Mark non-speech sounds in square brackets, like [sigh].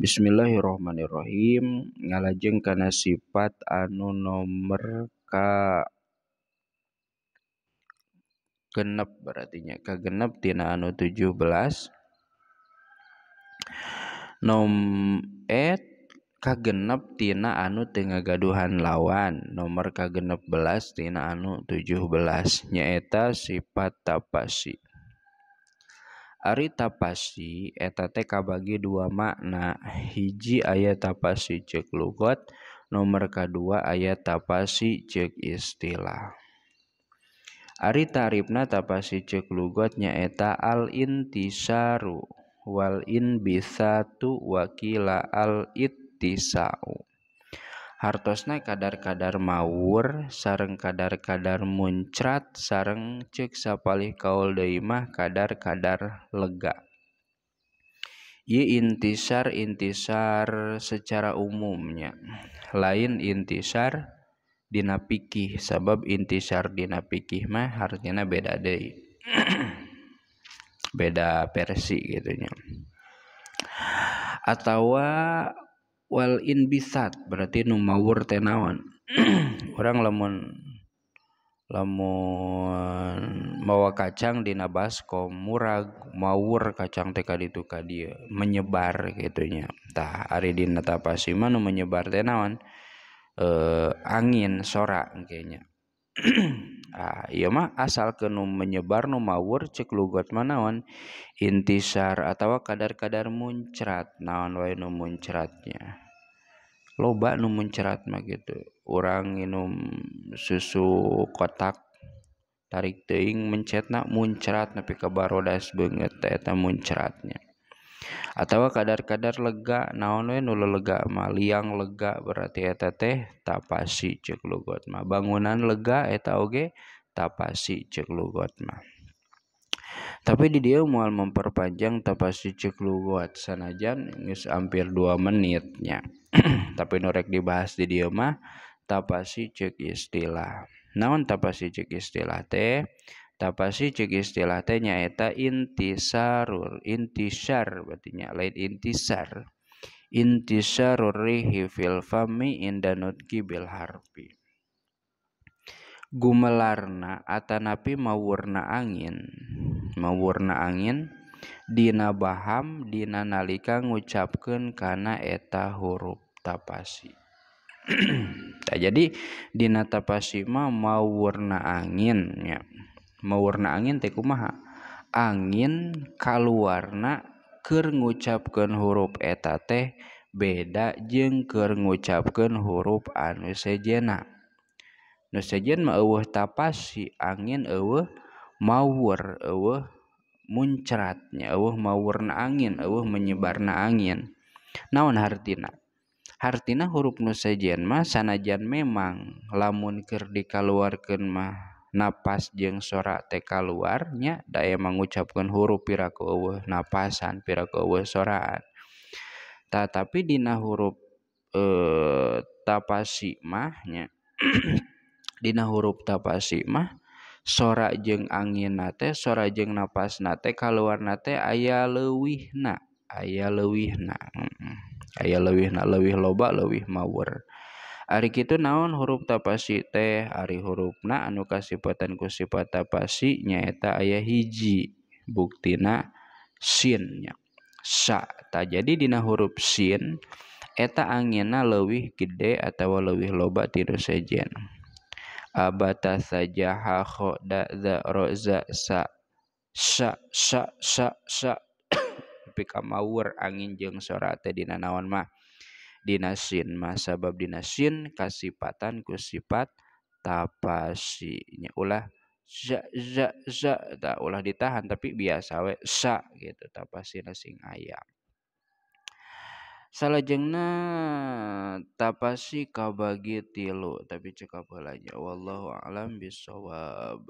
Bismillahirrohmanirrohim ngalajeng karena sifat anu nomor k genep berartinya k genep tina anu tujuh belas. nom et genep tina anu tengah gaduhan lawan nomor genep belas tina anu tujuh 17 nyaeta sifat tapasi Ari tapasi etate kabagi dua makna hiji ayat tapasi cek lugot nomor kedua ayat tapasi cek istilah Ari tarifna tapasi cek lugot nyaeta al intisaru wal in bisatu wakila al ittisau hartosna kadar-kadar mawur sareng kadar-kadar muncrat sareng cek sapalih kaul deimah kadar-kadar lega ieu intisar intisar secara umumnya lain intisar dina pikih sabab intisar dina pikih mah hartina beda deui [clears throat] beda versi gitunya atau wal bisat berarti nu mawur tenawan orang [clears throat] lamun lamun mawa kacang dina baskom murag mawur kacang teka di ka dia menyebar gitunya, tah ari dina tapasima nu menyebar tenawan eh, angin sora kayaknya [clears throat] 26mah ah, asalkenum menyebar Nu mau wur cekluggo manaon intisar atau kadar-kadar mucerrat naon wa nummunratnya loba numun cerat gitu orangin num susu kotak tarik teing mencetnak mu cerat napi kebardas banget mu ceratnya atau kadar-kadar lega naon we nu lega mah liang lega berarti eta teh tapasi cek lugot mah bangunan lega eta oge tapasi cek lugot mah tapi di dia mual memperpanjang tapasi cek lugot sanajan ngis hampir dua menitnya [clears throat] tapi norek dibahas di dia mah tapasi cek istilah naon tapasi cek istilah teh tapasi cek istilah teh nyaeta intisarur intisar berartinya lain intisar inti saruri fil fami indanut bil harfi gumelarna atanapi mawurna angin mawurna angin dina baham dina nalika ngucapkeun kana eta huruf tapasi nah, [clears throat] jadi dina tapasi mah mawurna angin ya mauwarna angin te maha angin kalwarna kerngucapken huruf eta teh beda jengker ngucapkan huruf anu sejena nusejen mau tapas angin e mauwur muncerratnya mau warna angin menyebarna angin naon Hartina Hartina huruf nusejenmah sanajan memang lamunker dikalluarkan maha Napas jeng sorak teka luarnya daya mengucapkan huruf piraku napasan pirakawe soan tapidina huruf eh, tapas mahnya [clears throat] Di huruf tapas si mah sora jeng angina na sora jeng napas na teka luarna te aya lewih na aya lewih nang aya lewih na lewih loba lewih mawur. kita naon huruf ta pasi te ari huruf na anu kapatan kusipata pasi nyaeta ayaah hijjibuktina sinnya ta jadi dina hurufsin eta angina luwih kidde attawa luwih lobat ti sejen aba saja haho da [coughs] pika mawur angin jeng sorate dina nawan mah. dinasin masa bab dinasin kasipatan kusipat tapasinya ulah za za za tak ulah ditahan tapi biasa we sa gitu tapasi nasing ayam salah jengna tapasi kabagi tilu tapi cekap wallahu alam bisawab